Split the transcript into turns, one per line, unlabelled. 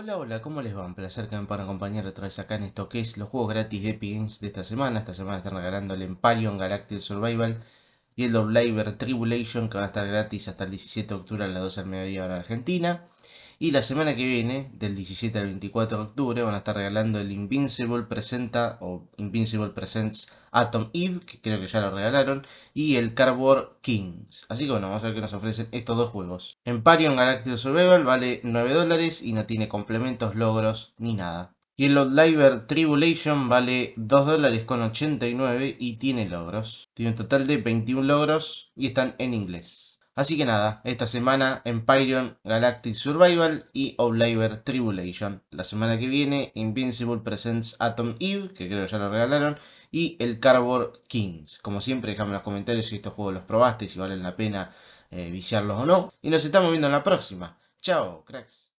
Hola, hola, ¿cómo les va? Un placer que me puedan acompañar otra vez acá en esto que es los juegos gratis de Epic Games de esta semana. Esta semana están regalando el Empyrean Galactic Survival y el Dobliver Tribulation que va a estar gratis hasta el 17 de octubre a las 12 del mediodía hora argentina. Y la semana que viene, del 17 al 24 de octubre, van a estar regalando el Invincible Presenta o Invincible Presents Atom Eve, que creo que ya lo regalaron, y el Cardboard Kings. Así que bueno, vamos a ver qué nos ofrecen estos dos juegos. Emparion Galactic Survival vale 9 dólares y no tiene complementos, logros ni nada. Y el Outliver Tribulation vale 2 dólares con 89 y tiene logros. Tiene un total de 21 logros y están en inglés. Así que nada, esta semana Empyreon Galactic Survival y Obliver Tribulation. La semana que viene Invincible Presents Atom Eve, que creo ya lo regalaron, y el Cardboard Kings. Como siempre, déjame en los comentarios si estos juegos los probaste, si valen la pena eh, viciarlos o no. Y nos estamos viendo en la próxima. Chao,
cracks.